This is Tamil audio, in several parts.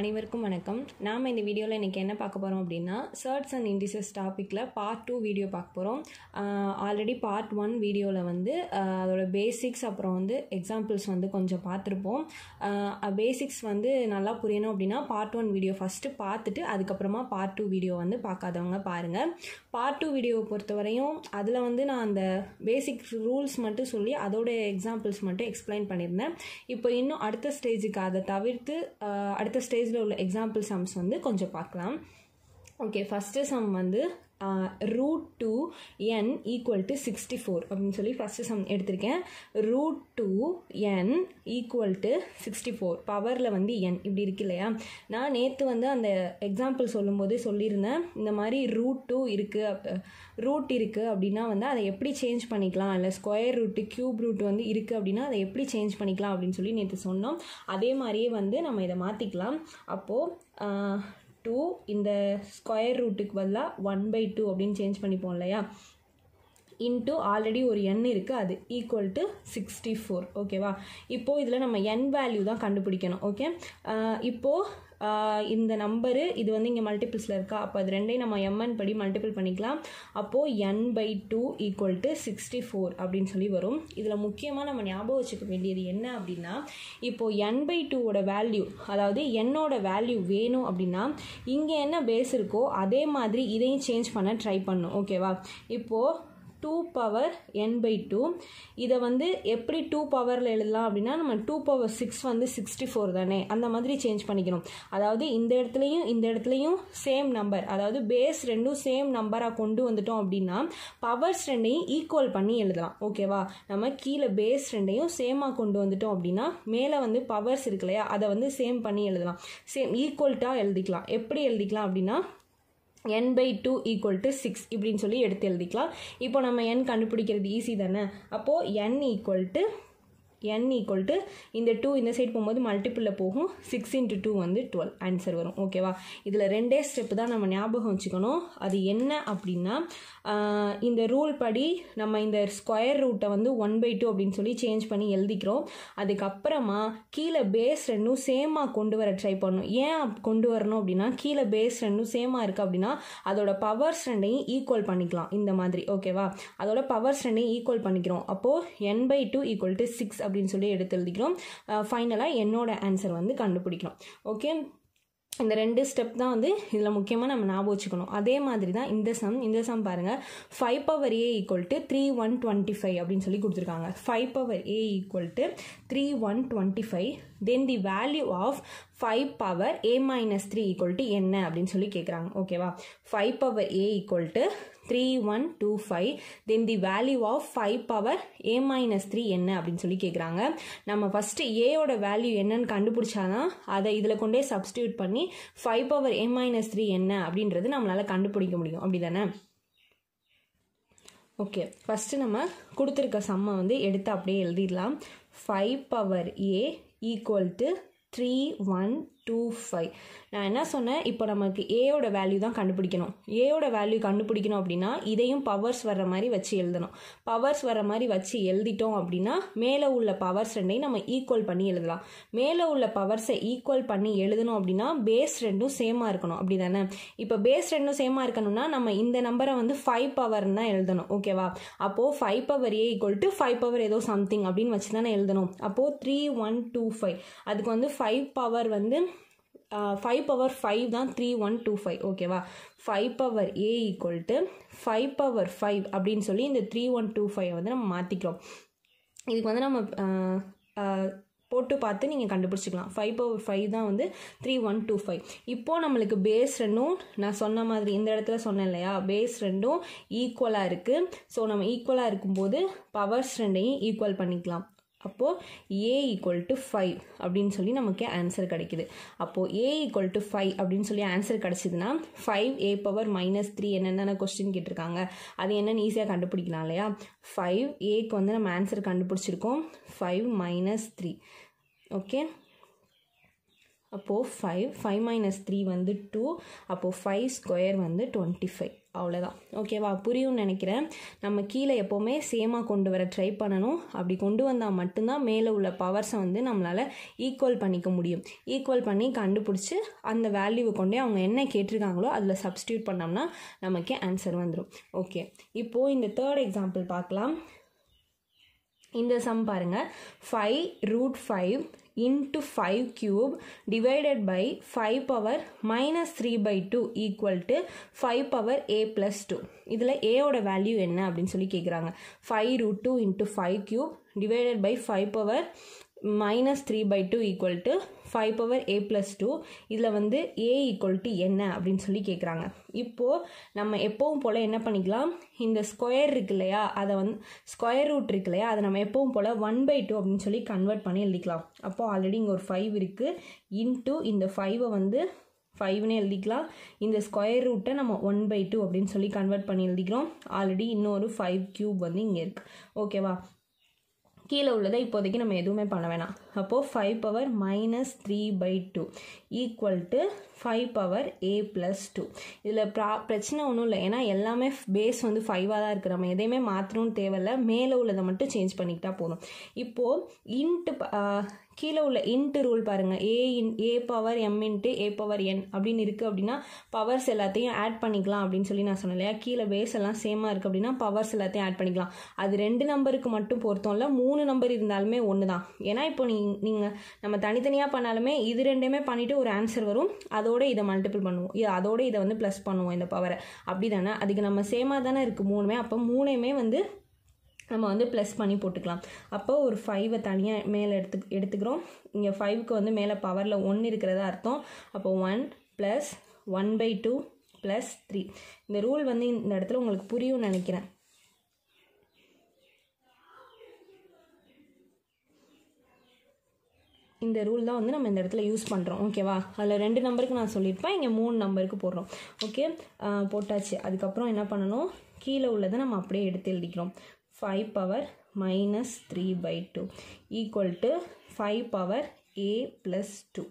அனைவருக்கும் வணக்கம் நாம் இந்த வீடியோவில் இன்றைக்கி என்ன பார்க்க போகிறோம் அப்படின்னா சர்ட்ஸ் அண்ட் இண்டிசஸ் டாப்பிக்கில் பார்ட் டூ வீடியோ பார்க்க போகிறோம் ஆல்ரெடி பார்ட் ஒன் வீடியோவில் வந்து அதோட பேசிக்ஸ் அப்புறம் வந்து எக்ஸாம்பிள்ஸ் வந்து கொஞ்சம் பார்த்துருப்போம் பேசிக்ஸ் வந்து நல்லா புரியணும் அப்படின்னா பார்ட் ஒன் வீடியோ ஃபஸ்ட்டு பார்த்துட்டு அதுக்கப்புறமா பார்ட் டூ வீடியோ வந்து பார்க்காதவங்க பாருங்கள் பார்ட் டூ வீடியோவை பொறுத்த வரையும் அதில் வந்து நான் அந்த பேசிக் ரூல்ஸ் மட்டும் சொல்லி அதோட எக்ஸாம்பிள்ஸ் மட்டும் எக்ஸ்பிளைன் பண்ணியிருந்தேன் இப்போ இன்னும் அடுத்த ஸ்டேஜுக்கு அதை தவிர்த்து அடுத்த ஸ்டேஜ் பேஜில் உள்ள எக்ஸாம்பிள் சம்ஸ் வந்து கொஞ்சம் பார்க்கலாம் ஓகே ஃபஸ்ட்டு சம் வந்து root two n equal to sixty four அப்படின்னு சொல்லி ஃபஸ்ட்டு சம் எடுத்திருக்கேன் root two n equal to sixty four பவரில் வந்து என் இப்படி இருக்கு இல்லையா நான் நேற்று வந்து அந்த எக்ஸாம்பிள் சொல்லும்போது சொல்லியிருந்தேன் இந்த மாதிரி ரூட் டூ இருக்குது ரூட் இருக்குது அப்படின்னா வந்து அதை எப்படி சேஞ்ச் பண்ணிக்கலாம் இல்லை ஸ்கொயர் ரூட்டு க்யூப் ரூட் வந்து இருக்குது அப்படின்னா அதை எப்படி சேஞ்ச் பண்ணிக்கலாம் அப்படின்னு சொல்லி நேற்று சொன்னோம் அதே மாதிரியே வந்து நம்ம இதை மாற்றிக்கலாம் அப்போது டூ இந்த ஸ்கொயர் ரூட்டுக்கு பதிலாக ஒன் பை டூ அப்படின்னு சேஞ்ச் பண்ணிப்போம் இல்லையா இன்ட்டு ஆல்ரெடி ஒரு எண் இருக்குது அது ஈக்குவல் டு சிக்ஸ்டி ஃபோர் ஓகேவா இப்போது இதில் நம்ம என் வேல்யூ தான் கண்டுபிடிக்கணும் ஓகே இப்போது இந்த நம்பரு இது வந்து இங்கே மல்டிபிள்ஸில் இருக்கா அப்போ அது ரெண்டையும் நம்ம எம்என் படி மல்டிபிள் பண்ணிக்கலாம் அப்போது n by two equal to sixty four அப்படின்னு சொல்லி வரும் இதில் முக்கியமாக நம்ம ஞாபகம் வச்சுக்க வேண்டியது என்ன அப்படின்னா இப்போது என் பை டூவோட வேல்யூ அதாவது என்னோட வேல்யூ வேணும் அப்படின்னா இங்கே என்ன பேஸ் இருக்கோ அதே மாதிரி இதையும் சேஞ்ச் பண்ண ட்ரை பண்ணும் ஓகேவா இப்போது two power n by two இதை வந்து எப்படி டூ பவரில் எழுதலாம் அப்படின்னா நம்ம டூ பவர் சிக்ஸ் வந்து சிக்ஸ்டி ஃபோர் தானே அந்த மாதிரி சேஞ்ச் பண்ணிக்கணும் அதாவது இந்த இடத்துலையும் இந்த இடத்துலையும் சேம் நம்பர் அதாவது பேஸ் ரெண்டும் சேம் நம்பராக கொண்டு வந்துட்டோம் அப்படின்னா பவர்ஸ் ரெண்டையும் ஈக்குவல் பண்ணி எழுதலாம் ஓகேவா நம்ம கீழே பேஸ் ரெண்டையும் சேமாக கொண்டு வந்துட்டோம் அப்படின்னா மேலே வந்து பவர்ஸ் இருக்கு இல்லையா அதை வந்து சேம் பண்ணி எழுதலாம் சேம் ஈக்குவல்ட்டாக எழுதிக்கலாம் எப்படி எழுதிக்கலாம் அப்படின்னா n by two equal to six இப்படின்னு சொல்லி எடுத்து எழுதிக்கலாம் இப்போ நம்ம என் கண்டுபிடிக்கிறது ஈஸி தானே அப்போது n equal to n equal to இந்த டூ இந்த சைடு போகும்போது மல்டிப்புளில் போகும் சிக்ஸ் இன்ட்டு டூ வந்து டுவெல் ஆன்சர் வரும் ஓகேவா இதில் ரெண்டே ஸ்டெப்பு தான் நம்ம ஞாபகம் வச்சுக்கணும் அது என்ன அப்படின்னா இந்த ரூல் படி நம்ம இந்த ஸ்கொயர் ரூட்டை வந்து ஒன் பை டூ அப்படின்னு சொல்லி சேஞ்ச் பண்ணி எழுதிக்கிறோம் அதுக்கப்புறமா கீழே பேஸ் ரெண்டும் சேமாக கொண்டு வர ட்ரை பண்ணணும் ஏன் கொண்டு வரணும் அப்படின்னா கீழே பேஸ் ரெண்டும் சேமாக இருக்குது அப்படின்னா அதோட பவர்ஸ் ரெண்டையும் ஈக்குவல் பண்ணிக்கலாம் இந்த மாதிரி ஓகேவா அதோட பவர்ஸ் ரெண்டையும் ஈக்குவல் பண்ணிக்கிறோம் அப்போது n by two equal to six அப்படின்னு சொல்லி எடுத்து எழுதிக்கிறோம் ஃபைனலாக என்னோட ஆன்சர் வந்து கண்டுபிடிக்கிறோம் ஓகே இந்த ரெண்டு ஸ்டெப் தான் வந்து இதில் முக்கியமாக நம்ம ஞாபகம் வச்சுக்கணும் அதே மாதிரி தான் இந்த சம் இந்த சம் பாருங்கள் five power a equal to three one twenty five அப்படின்னு சொல்லி கொடுத்துருக்காங்க five power a equal to three one twenty five then the value of five power a minus three equal to என்ன அப்படின்னு சொல்லி கேட்குறாங்க ஓகேவா five power a equal to three one two five then the value of five power a minus three என்ன அப்படின்னு சொல்லி கேட்குறாங்க நம்ம ஃபஸ்ட்டு ஏயோட வேல்யூ என்னன்னு கண்டுபிடிச்சாதான் அதை இதில் கொண்டே சப்ஸ்டியூட் பண்ணி five power a minus three என்ன அப்படின்றது நம்மளால் கண்டுபிடிக்க முடியும் அப்படி தானே ஓகே ஃபஸ்ட்டு நம்ம கொடுத்துருக்க சம்மை வந்து எடுத்து அப்படியே எழுதிடலாம் five power a equal to 3, 1, two five நான் என்ன சொன்னேன் இப்போ நமக்கு ஏயோட வேல்யூ தான் கண்டுபிடிக்கணும் ஏயோட வேல்யூ கண்டுபிடிக்கணும் அப்படின்னா இதையும் பவர்ஸ் வர்ற மாதிரி வச்சு எழுதணும் பவர்ஸ் வர மாதிரி வச்சு எழுதிட்டோம் அப்படின்னா மேலே உள்ள பவர்ஸ் ரெண்டையும் நம்ம ஈக்குவல் பண்ணி எழுதலாம் மேலே உள்ள பவர்ஸை ஈக்குவல் பண்ணி எழுதணும் அப்படின்னா பேஸ் ரெண்டும் சேமாக இருக்கணும் அப்படி தானே இப்போ பேஸ் ரெண்டும் சேமாக இருக்கணும்னா நம்ம இந்த நம்பரை வந்து ஃபைவ் பவர்னு தான் எழுதணும் ஓகேவா அப்போது five power a equal to five power ஏதோ சம்திங் அப்படின்னு வச்சு தானே எழுதணும் அப்போது த்ரீ ஒன் டூ ஃபைவ் அதுக்கு வந்து ஃபைவ் பவர் வந்து ஃபைவ் பவர் ஃபைவ் தான் த்ரீ ஒன் டூ ஃபைவ் ஓகேவா five power a equal to five power five அப்படின்னு சொல்லி இந்த த்ரீ ஒன் டூ ஃபைவ் வந்து நம்ம மாற்றிக்கிறோம் இதுக்கு வந்து நம்ம போட்டு பார்த்து நீங்கள் கண்டுபிடிச்சிக்கலாம் ஃபைவ் பவர் ஃபைவ் தான் வந்து த்ரீ ஒன் டூ ஃபைவ் இப்போது நம்மளுக்கு பேஸ் ரெண்டும் நான் சொன்ன மாதிரி இந்த இடத்துல சொன்னேன் இல்லையா பேஸ் ரெண்டும் ஈக்குவலாக இருக்குது ஸோ நம்ம ஈக்குவலாக இருக்கும்போது பவர்ஸ் ரெண்டையும் ஈக்குவல் பண்ணிக்கலாம் அப்போது ஏ ஈக்குவல் டு ஃபைவ் அப்படின்னு சொல்லி நமக்கு ஆன்சர் கிடைக்குது அப்போது ஏ ஈக்குவல் டு ஃபைவ் அப்படின்னு சொல்லி ஆன்சர் கிடச்சிதுன்னா five a power minus three என்னென்ன கொஸ்டின் கேட்டிருக்காங்க அது என்னென்னு ஈஸியாக கண்டுபிடிக்கலாம் இல்லையா ஃபைவ் ஏக்கு வந்து நம்ம ஆன்சர் கண்டுபிடிச்சிருக்கோம் ஃபைவ் மைனஸ் த்ரீ ஓகே அப்போது ஃபைவ் ஃபைவ் மைனஸ் த்ரீ வந்து டூ அப்போது ஃபைவ் ஸ்கொயர் வந்து டுவெண்ட்டி ஃபைவ் அவ்வளோதான் ஓகேவா புரியும்னு நினைக்கிறேன் நம்ம கீழே எப்போவுமே சேமாக கொண்டு வர ட்ரை பண்ணணும் அப்படி கொண்டு வந்தால் மட்டும்தான் மேலே உள்ள பவர்ஸை வந்து நம்மளால் ஈக்குவல் பண்ணிக்க முடியும் ஈக்குவல் பண்ணி கண்டுபிடிச்சி அந்த வேல்யூவை கொண்டே அவங்க என்ன கேட்டிருக்காங்களோ அதில் சப்ஸ்டியூட் பண்ணோம்னா நமக்கு ஆன்சர் வந்துடும் ஓகே இப்போது இந்த தேர்ட் எக்ஸாம்பிள் பார்க்கலாம் இந்த சம் பாருங்கள் five root five into 5 cube divided by 5 power minus 3 by 2 equal to 5 power a plus 2. இதில் a ஓட வேல்யூ என்ன அப்படின்னு சொல்லி கேட்குறாங்க five root two into five cube divided by five power minus three by two equal to five power a plus two இதில் வந்து ஏ ஈக்குவல் டு என்ன அப்படின்னு சொல்லி கேட்குறாங்க இப்போது நம்ம எப்பவும் போல் என்ன பண்ணிக்கலாம் இந்த ஸ்கொயர் இருக்கு இல்லையா அதை வந்து ஸ்கொயர் ரூட் இருக்கு இல்லையா அதை நம்ம எப்பவும் போல் ஒன் பை டூ அப்படின்னு சொல்லி கன்வெர்ட் பண்ணி எழுதிக்கலாம் அப்போது ஆல்ரெடி இங்கே ஒரு ஃபைவ் இருக்குது இன்ட்டு இந்த ஃபைவை வந்து ஃபைவ்னே எழுதிக்கலாம் இந்த ஸ்கொயர் ரூட்டை நம்ம ஒன் பை டூ அப்படின்னு சொல்லி கன்வெர்ட் பண்ணி எழுதிக்கிறோம் ஆல்ரெடி இன்னொரு ஃபைவ் க்யூப் வந்து இங்கே இருக்குது ஓகேவா கீழே உள்ளதை இப்போதைக்கு நம்ம எதுவுமே பண்ண வேணாம் அப்போது five power minus three by two equal to five power a plus two இதில் ப்ரா பிரச்சனை ஒன்றும் இல்லை ஏன்னா எல்லாமே பேஸ் வந்து ஃபைவாக தான் இருக்கிற நம்ம எதையுமே மாற்றணும்னு தேவையில்ல மேலே உள்ளதை மட்டும் சேஞ்ச் பண்ணிக்கிட்டால் போதும் இப்போது இன்ட்டு கீழே உள்ள இன்ட்டு ரூல் பாருங்கள் a in a power m into a power n அப்படின்னு இருக்குது அப்படின்னா பவர்ஸ் எல்லாத்தையும் ஆட் பண்ணிக்கலாம் அப்படின்னு சொல்லி நான் சொன்னேன் இல்லையா கீழே பேஸ் எல்லாம் சேமாக இருக்குது அப்படின்னா பவர்ஸ் எல்லாத்தையும் ஆட் பண்ணிக்கலாம் அது ரெண்டு நம்பருக்கு மட்டும் பொருத்தம் இல்லை மூணு நம்பர் இருந்தாலுமே ஒன்று தான் ஏன்னா இப்போ நீ நீங்கள் நம்ம தனித்தனியாக பண்ணாலுமே இது ரெண்டுமே பண்ணிவிட்டு ஒரு ஆன்சர் வரும் அது அதோட இதை மல்டிபிள் பண்ணுவோம் இது அதோட இதை வந்து ப்ளஸ் பண்ணுவோம் இந்த பவரை அப்படி தானே அதுக்கு நம்ம சேமாக தானே இருக்குது மூணுமே அப்போ மூணையுமே வந்து நம்ம வந்து ப்ளஸ் பண்ணி போட்டுக்கலாம் அப்போ ஒரு ஃபைவை தனியாக மேலே எடுத்து எடுத்துக்கிறோம் இங்கே ஃபைவுக்கு வந்து மேலே பவரில் ஒன்று இருக்கிறதா அர்த்தம் அப்போ one plus one by two plus three இந்த ரூல் வந்து இந்த இடத்துல உங்களுக்கு புரியும்னு நினைக்கிறேன் இந்த ரூல் தான் வந்து நம்ம இந்த இடத்துல யூஸ் பண்ணுறோம் ஓகேவா அதில் ரெண்டு நம்பருக்கு நான் சொல்லியிருப்பேன் இங்கே மூணு நம்பருக்கு போடுறோம் ஓகே போட்டாச்சு அதுக்கப்புறம் என்ன பண்ணணும் கீழே உள்ளதை நம்ம அப்படியே எடுத்து எழுதிக்கிறோம் five power minus three by two equal to five power a plus two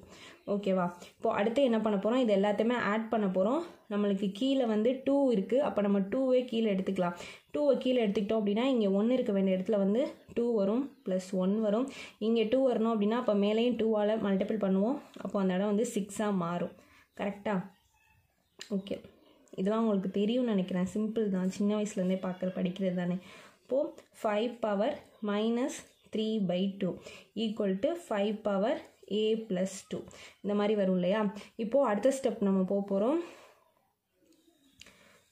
ஓகேவா இப்போது அடுத்து என்ன பண்ண போகிறோம் இது எல்லாத்தையுமே ஆட் பண்ண போகிறோம் நம்மளுக்கு கீழே வந்து டூ இருக்குது அப்போ நம்ம டூவே கீழே எடுத்துக்கலாம் டூவை கீழே எடுத்துக்கிட்டோம் அப்படின்னா இங்கே ஒன்று இருக்க வேண்டிய இடத்துல வந்து டூ வரும் ப்ளஸ் ஒன் வரும் இங்கே டூ வரணும் அப்படின்னா அப்போ மேலேயும் டூவால் மல்டிபிள் பண்ணுவோம் அப்போ அந்த இடம் வந்து சிக்ஸாக மாறும் கரெக்டாக ஓகே இதெல்லாம் உங்களுக்கு தெரியும்னு நினைக்கிறேன் சிம்பிள் தான் சின்ன வயசுலேருந்தே பார்க்குற படிக்கிறது தானே இப்போது five power minus three by two equal to five power a plus two இந்த மாதிரி வரும் இல்லையா இப்போது அடுத்த ஸ்டெப் நம்ம போக போகிறோம்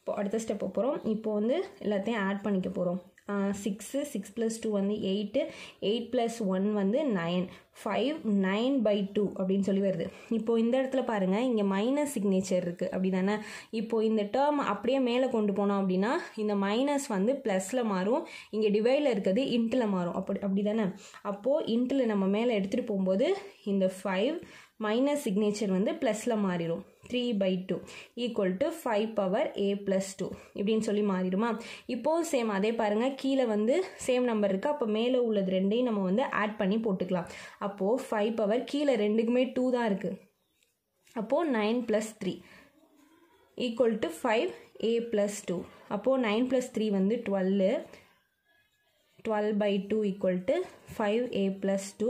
இப்போ அடுத்த ஸ்டெப் போகிறோம் இப்போ வந்து எல்லாத்தையும் ஆட் பண்ணிக்க போகிறோம் சிக்ஸு சிக்ஸ் ப்ளஸ் டூ வந்து எயிட்டு எயிட் ப்ளஸ் ஒன் வந்து nine five nine by two அப்படின்னு சொல்லி வருது இப்போது இந்த இடத்துல பாருங்கள் இங்கே மைனஸ் சிக்னேச்சர் இருக்குது அப்படி தானே இப்போது இந்த டேர்ம் அப்படியே மேலே கொண்டு போனோம் அப்படின்னா இந்த மைனஸ் வந்து ப்ளஸில் மாறும் இங்கே டிவைடில் இருக்கிறது இன்ட்டில் மாறும் அப்படி அப்படி தானே அப்போது இன்ட்டில் நம்ம மேலே எடுத்துகிட்டு போகும்போது இந்த ஃபைவ் மைனஸ் சிக்னேச்சர் வந்து ப்ளஸில் மாறிடும் three by two equal to five power a plus two இப்படின்னு சொல்லி மாறிடுமா இப்போது சேம் அதே பாருங்கள் கீழே வந்து சேம் நம்பர் இருக்குது அப்போ மேலே உள்ளது ரெண்டையும் நம்ம வந்து ஆட் பண்ணி போட்டுக்கலாம் அப்போது ஃபைவ் பவர் கீழே ரெண்டுக்குமே டூ தான் இருக்குது அப்போது nine plus three equal to five a plus two அப்போது நைன் ப்ளஸ் த்ரீ வந்து twelve twelve by two equal to five a plus two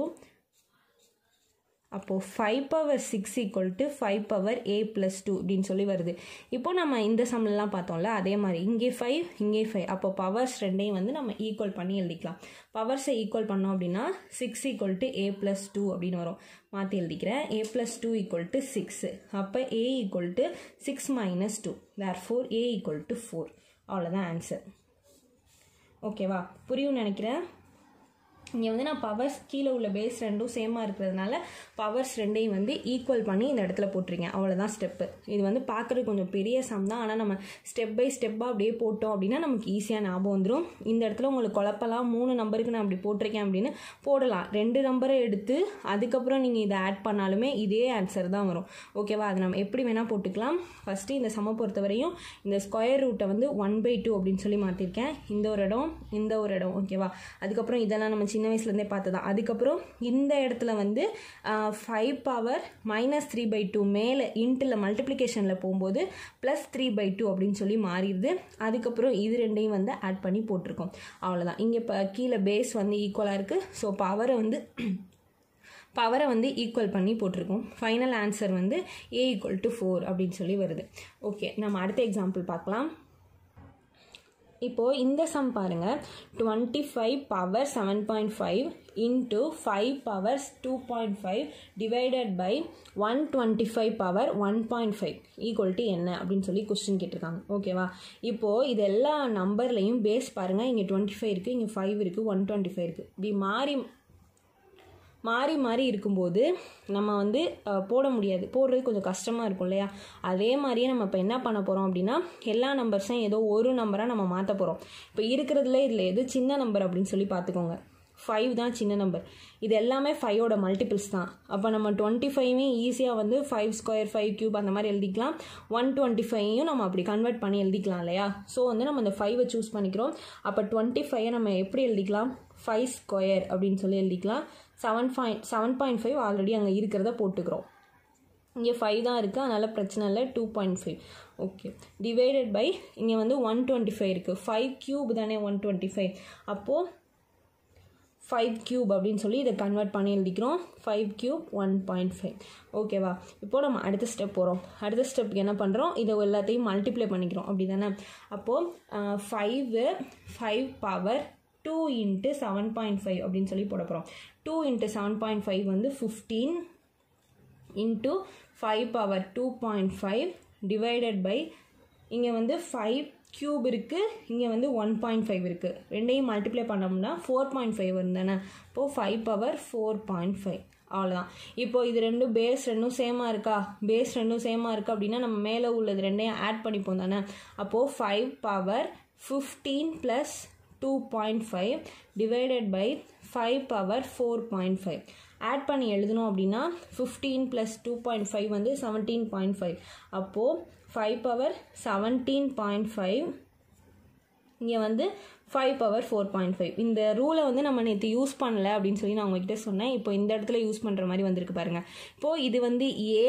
அப்போது five power six equal to five power a plus two அப்படின்னு சொல்லி வருது இப்போ நம்ம இந்த சம்லலாம் பார்த்தோம்ல அதே மாதிரி இங்கே ஃபைவ் இங்கே ஃபைவ் அப்போ பவர்ஸ் ரெண்டையும் வந்து நம்ம ஈக்குவல் பண்ணி எழுதிக்கலாம் பவர்ஸை ஈக்குவல் பண்ணோம் அப்படின்னா six equal to a plus two அப்படின்னு வரும் மாற்றி எழுதிக்கிறேன் a plus two equal to six அப்போ a equal to six minus two where four a equal to four அவ்வளோதான் ஆன்சர் ஓகேவா புரியும் நினைக்கிறேன் இங்கே வந்து நான் பவர்ஸ் கீழே உள்ள பேஸ் ரெண்டும் சேமாக இருக்கிறதுனால பவர்ஸ் ரெண்டையும் வந்து ஈக்குவல் பண்ணி இந்த இடத்துல போட்டிருக்கேன் அவ்வளோதான் ஸ்டெப்பு இது வந்து பார்க்குறதுக்கு கொஞ்சம் பெரிய சம் தான் ஆனால் நம்ம ஸ்டெப் பை ஸ்டெப்பாக அப்படியே போட்டோம் அப்படின்னா நமக்கு ஈஸியாக ஞாபகம் வந்துடும் இந்த இடத்துல உங்களுக்கு குழப்பலாம் மூணு நம்பருக்கு நான் அப்படி போட்டிருக்கேன் அப்படின்னு போடலாம் ரெண்டு நம்பரை எடுத்து அதுக்கப்புறம் நீங்கள் இதை ஆட் பண்ணாலுமே இதே ஆன்சர் தான் வரும் ஓகேவா அதை நம்ம எப்படி வேணால் போட்டுக்கலாம் ஃபஸ்ட்டு இந்த சம பொறுத்தவரையும் இந்த ஸ்கொயர் ரூட்டை வந்து ஒன் பை டூ அப்படின்னு சொல்லி மாற்றிருக்கேன் இந்த ஒரு இடம் இந்த ஒரு இடம் ஓகேவா அதுக்கப்புறம் இதெல்லாம் நம்ம சின்ன வயசுலேருந்தே பார்த்ததான் அதுக்கப்புறம் இந்த இடத்துல வந்து five power minus three by two மேலே இன்ட்டில் மல்டிப்ளிகேஷனில் போகும்போது ப்ளஸ் த்ரீ பை டூ அப்படின்னு சொல்லி மாறிடுது அதுக்கப்புறம் இது ரெண்டையும் வந்து ஆட் பண்ணி போட்டிருக்கோம் அவ்வளோதான் இங்கே இப்போ கீழே பேஸ் வந்து ஈக்குவலாக இருக்குது ஸோ பவரை வந்து பவரை வந்து ஈக்குவல் பண்ணி போட்டிருக்கோம் ஃபைனல் ஆன்சர் வந்து ஏ ஈக்குவல் டு ஃபோர் அப்படின்னு சொல்லி வருது ஓகே நம்ம அடுத்த எக்ஸாம்பிள் பார்க்கலாம் இப்போது இந்த சம் பாருங்கள் twenty five power seven point five into five powers two point five divided by one twenty five power one point five equal to என்ன அப்படின்னு சொல்லி கொஸ்டின் கேட்டிருக்காங்க ஓகேவா இப்போது இது எல்லா நம்பர்லையும் பேஸ் பாருங்கள் இங்கே டுவெண்ட்டி ஃபைவ் இருக்குது இங்கே ஃபைவ் இருக்குது ஒன் டுவெண்ட்டி ஃபைவ் இருக்குது இப்படி மாறி மாறி மாறி இருக்கும்போது நம்ம வந்து போட முடியாது போடுறது கொஞ்சம் கஷ்டமாக இருக்கும் இல்லையா அதே மாதிரியே நம்ம இப்போ என்ன பண்ண போகிறோம் அப்படின்னா எல்லா நம்பர்ஸையும் ஏதோ ஒரு நம்பராக நம்ம மாற்ற போகிறோம் இப்போ இருக்கிறதுல இதில் எது சின்ன நம்பர் அப்படின்னு சொல்லி பார்த்துக்கோங்க ஃபைவ் தான் சின்ன நம்பர் இது எல்லாமே ஃபைவோட மல்டிபிள்ஸ் தான் அப்போ நம்ம டுவெண்ட்டி ஃபைவையும் ஈஸியாக வந்து ஃபைவ் ஸ்கொயர் ஃபைவ் க்யூப் அந்த மாதிரி எழுதிக்கலாம் ஒன் டுவெண்ட்டி ஃபைவையும் நம்ம அப்படி கன்வெர்ட் பண்ணி எழுதிக்கலாம் இல்லையா ஸோ வந்து நம்ம அந்த ஃபைவை சூஸ் பண்ணிக்கிறோம் அப்போ டுவெண்ட்டி ஃபைவை நம்ம எப்படி எழுதிக்கலாம் ஃபைவ் ஸ்கொயர் அப்படின்னு சொல்லி எழுதிக்கலாம் seven point seven point five already அங்கே இருக்கிறத போட்டுக்கிறோம் இங்கே ஃபைவ் தான் இருக்குது அதனால் பிரச்சனை இல்லை two point five okay divided by இங்கே வந்து ஒன் டுவெண்ட்டி ஃபைவ் இருக்குது ஃபைவ் க்யூப் தானே ஒன் டுவெண்ட்டி ஃபைவ் அப்போது ஃபைவ் க்யூப் அப்படின்னு சொல்லி இதை கன்வெர்ட் பண்ணி எழுதிக்கிறோம் five cube one point five ஓகேவா இப்போது நம்ம அடுத்த ஸ்டெப் போகிறோம் அடுத்த ஸ்டெப் என்ன பண்ணுறோம் இதை எல்லாத்தையும் மல்டிப்ளை பண்ணிக்கிறோம் அப்படி தானே அப்போது five five power two into seven point five அப்படின்னு சொல்லி போட போகிறோம் two into seven point five வந்து fifteen into five power two point five divided by இங்கே வந்து ஃபைவ் க்யூப் இருக்குது இங்கே வந்து ஒன் பாயிண்ட் ஃபைவ் இருக்குது ரெண்டையும் மல்டிப்ளை பண்ணோம்னா ஃபோர் பாயிண்ட் ஃபைவ் இருந்தானே இப்போது five power four point five அவ்வளோதான் இப்போது இது ரெண்டும் பேஸ் ரெண்டும் சேமாக இருக்கா பேஸ் ரெண்டும் சேமாக இருக்கா அப்படின்னா நம்ம மேலே உள்ளது ரெண்டையும் ஆட் பண்ணிப்போம் தானே அப்போது five power fifteen plus two point five divided by five power four point five add பண்ணி எழுதணும் அப்படின்னா fifteen plus two point five வந்து செவன்டீன் பாயிண்ட் ஃபைவ் அப்போது five power seventeen point five இங்கே வந்து five power four point five இந்த ரூலை வந்து நம்ம நேற்று யூஸ் பண்ணலை அப்படின்னு சொல்லி நான் உங்ககிட்ட சொன்னேன் இப்போ இந்த இடத்துல யூஸ் பண்ணுற மாதிரி வந்திருக்கு பாருங்கள் இப்போது இது வந்து ஏ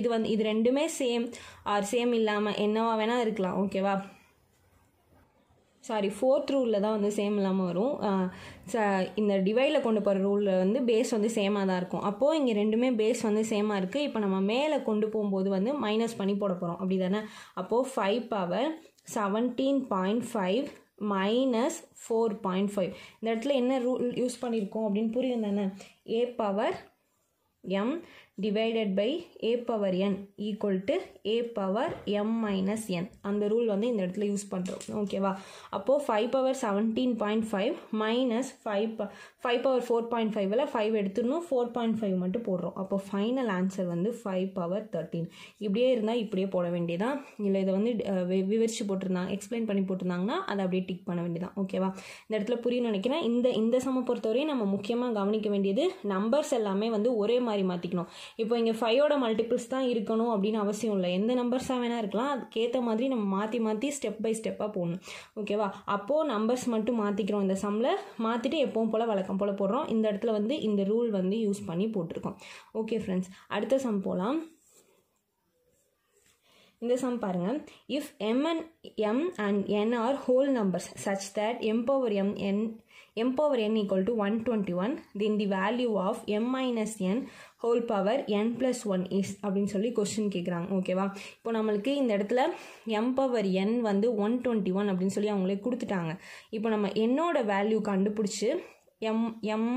இது வந்து இது ரெண்டுமே சேம் ஆர் சேம் இல்லாமல் என்னவா வேணால் இருக்கலாம் ஓகேவா சாரி ஃபோர்த் ரூலில் தான் வந்து சேம் இல்லாமல் வரும் ச இந்த டிவைடில் கொண்டு போகிற ரூலில் வந்து பேஸ் வந்து சேமாக தான் இருக்கும் அப்போது இங்கே ரெண்டுமே பேஸ் வந்து சேமாக இருக்குது இப்போ நம்ம மேலே கொண்டு போகும்போது வந்து மைனஸ் பண்ணி போட போகிறோம் அப்படி தானே அப்போது five power seventeen point five minus four point five இந்த இடத்துல என்ன ரூல் யூஸ் பண்ணியிருக்கோம் அப்படின்னு புரியும் தானே a power m divided by a power n equal to a power m minus n அந்த ரூல் வந்து இந்த இடத்துல யூஸ் பண்ணுறோம் ஓகேவா அப்போது five power seventeen point five minus five ப ஃபைவ் பவர் ஃபோர் பாயிண்ட் ஃபைவ்ல ஃபைவ் எடுத்துடணும் ஃபோர் பாயிண்ட் ஃபைவ் மட்டும் போடுறோம் அப்போ ஃபைனல் ஆன்சர் வந்து ஃபைவ் பவர் தேர்ட்டீன் இப்படியே இருந்தால் இப்படியே போட வேண்டியதான் இல்லை இதை வந்து விவரித்து போட்டிருந்தாங்க எக்ஸ்பிளைன் பண்ணி போட்டிருந்தாங்கன்னா அதை அப்படியே டிக் பண்ண வேண்டியதான் ஓகேவா இந்த இடத்துல புரியும் நினைக்கிறேன் இந்த இந்த சம பொறுத்தவரையும் நம்ம முக்கியமாக கவனிக்க வேண்டியது நம்பர்ஸ் எல்லாமே வந்து ஒரே மாதிரி மாதிரி மாற்றிக்கணும் இப்போ இங்கே ஃபைவோட மல்டிபிள்ஸ் தான் இருக்கணும் அப்படின்னு அவசியம் இல்லை எந்த நம்பர்ஸாக வேணால் இருக்கலாம் அதுக்கேற்ற மாதிரி நம்ம மாற்றி மாற்றி ஸ்டெப் பை ஸ்டெப்பாக போகணும் ஓகேவா அப்போது நம்பர்ஸ் மட்டும் மாற்றிக்கிறோம் இந்த சம்மில் மாற்றிட்டு எப்பவும் போல் வழக்கம் போல் போடுறோம் இந்த இடத்துல வந்து இந்த ரூல் வந்து யூஸ் பண்ணி போட்டிருக்கோம் ஓகே ஃப்ரெண்ட்ஸ் அடுத்த சம் போகலாம் இந்த சம் பாருங்கள் if m and m and n are whole numbers such that m power m n m power n equal to 121 then the value of m minus n whole power n plus one is அப்படின்னு சொல்லி கொஸ்டின் கேட்குறாங்க ஓகேவா இப்போ நம்மளுக்கு இந்த இடத்துல எம் பவர் என் வந்து ஒன் டுவெண்ட்டி ஒன் அப்படின்னு சொல்லி அவங்களே கொடுத்துட்டாங்க இப்போ நம்ம என்னோட வேல்யூ கண்டுபிடிச்சி m m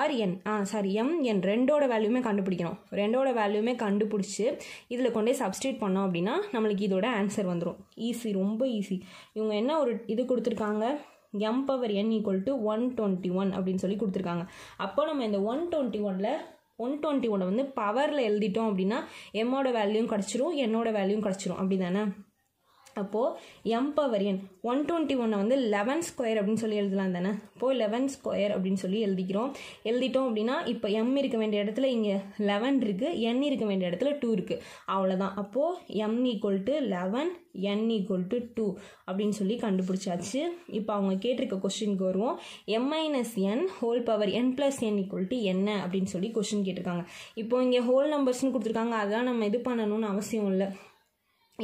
or n ah sorry m n ரெண்டோட வேல்யூமே கண்டுபிடிக்கணும் ரெண்டோட வேல்யூமே கண்டுபிடிச்சி இதில் கொண்டே சப்ஸ்டியூட் பண்ணோம் அப்படின்னா நம்மளுக்கு இதோட ஆன்சர் வந்துடும் ஈஸி ரொம்ப ஈஸி இவங்க என்ன ஒரு இது கொடுத்துருக்காங்க m power n equal to one twenty one அப்படின்னு சொல்லி கொடுத்துருக்காங்க அப்போ நம்ம இந்த ஒன் டுவெண்ட்டி ஒனில் ஒன் டுவெண்ட்டி ஒனை வந்து பவரில் எழுதிட்டோம் அப்படின்னா எம்மோட வேல்யூவும் கிடச்சிரும் என்னோட வேல்யூவும் கிடச்சிரும் அப்படி தானே அப்போது என் ஒன் டுவெண்ட்டி ஒன்னை வந்து லெவன் ஸ்கொயர் அப்படின்னு சொல்லி எழுதலாம் தானே இப்போது லெவன் ஸ்கொயர் அப்படின்னு சொல்லி எழுதிக்கிறோம் எழுதிட்டோம் அப்படின்னா இப்போ எம் இருக்க வேண்டிய இடத்துல இங்கே லெவன் இருக்குது என் இருக்க வேண்டிய இடத்துல டூ இருக்குது அவ்வளோதான் அப்போது m equal to eleven n equal to two அப்படின்னு சொல்லி கண்டுபிடிச்சாச்சு இப்போ அவங்க கேட்டிருக்க கொஸ்டினுக்கு வருவோம் m minus n whole power n plus n equal to என்ன அப்படின்னு சொல்லி கொஸ்டின் கேட்டிருக்காங்க இப்போ இங்கே ஹோல் நம்பர்ஸ்னு கொடுத்துருக்காங்க அதெல்லாம் நம்ம இது பண்ணணும்னு அவசியம் இல்லை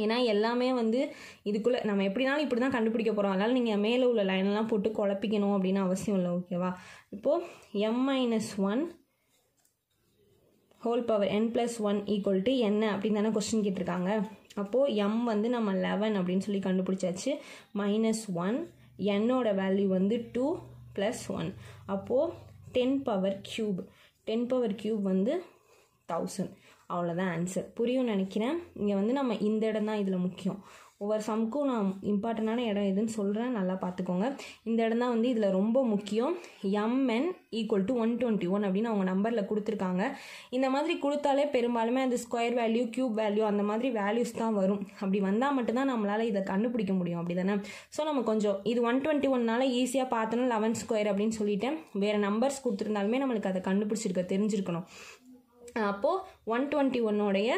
ஏன்னா எல்லாமே வந்து இதுக்குள்ளே நம்ம எப்படினாலும் இப்படி தான் கண்டுபிடிக்க போகிறோம் அதனால் நீங்கள் மேலே உள்ள லைனெல்லாம் போட்டு குழப்பிக்கணும் அப்படின்னு அவசியம் இல்லை ஓகேவா இப்போது m minus one whole power n plus one equal to என்ன அப்படின்னு தானே கொஸ்டின் கேட்டிருக்காங்க அப்போது எம் வந்து நம்ம லெவன் அப்படின்னு சொல்லி கண்டுபிடிச்சாச்சு மைனஸ் ஒன் என்னோட வேல்யூ வந்து டூ ப்ளஸ் ஒன் அப்போது ten power cube ten power cube வந்து தௌசண்ட் அவ்வளோதான் ஆன்சர் புரியும் நினைக்கிறேன் இங்கே வந்து நம்ம இந்த இடம் தான் இதில் முக்கியம் ஒவ்வொரு சமுக்கும் நான் இம்பார்ட்டண்டான இடம் எதுன்னு சொல்கிறேன் நல்லா பார்த்துக்கோங்க இந்த இடம் தான் வந்து இதில் ரொம்ப முக்கியம் m n equal to one twenty one அப்படின்னு அவங்க நம்பரில் கொடுத்துருக்காங்க இந்த மாதிரி கொடுத்தாலே பெரும்பாலுமே அந்த ஸ்கொயர் வேல்யூ க்யூப் வேல்யூ அந்த மாதிரி வேல்யூஸ் தான் வரும் அப்படி வந்தால் மட்டும்தான் நம்மளால் இதை கண்டுபிடிக்க முடியும் அப்படி தானே ஸோ நம்ம கொஞ்சம் இது ஒன் டுவெண்ட்டி ஒன்னால் ஈஸியாக பார்த்தணும் லெவன் ஸ்கொயர் அப்படின்னு சொல்லிட்டு வேறு நம்பர்ஸ் கொடுத்துருந்தாலுமே நம்மளுக்கு அதை கண்டுபிடிச்சிருக்க தெரிஞ்சிருக்கணும் அப்போது ஒன் டுவெண்ட்டி ஒன்னோடைய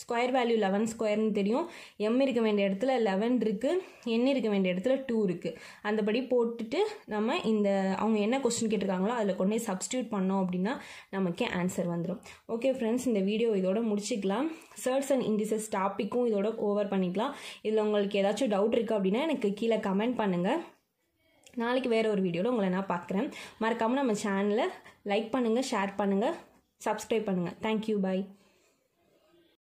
ஸ்கொயர் வேல்யூ லெவன் ஸ்கொயர்னு தெரியும் எம் இருக்க வேண்டிய இடத்துல லெவன் இருக்குது என் இருக்க வேண்டிய இடத்துல டூ இருக்குது அந்தபடி போட்டுட்டு நம்ம இந்த அவங்க என்ன கொஸ்டின் கேட்டிருக்காங்களோ அதில் கொண்டு போய் சப்ஸ்டியூட் பண்ணோம் அப்படின்னா நமக்கு ஆன்சர் வந்துடும் ஓகே ஃப்ரெண்ட்ஸ் இந்த வீடியோ இதோட முடிச்சிக்கலாம் சர்ட்ஸ் அண்ட் இண்டிசஸ் டாப்பிக்கும் இதோட ஓவர் பண்ணிக்கலாம் இதில் உங்களுக்கு ஏதாச்சும் டவுட் இருக்குது அப்படின்னா எனக்கு கீழே கமெண்ட் பண்ணுங்கள் நாளைக்கு வேறு ஒரு வீடியோவில் உங்களை நான் பார்க்குறேன் மறக்காமல் நம்ம சேனலை லைக் பண்ணுங்கள் ஷேர் பண்ணுங்கள் சப்ஸ்கிரைப் பண்ணுங்கள் தேங்க்யூ பாய்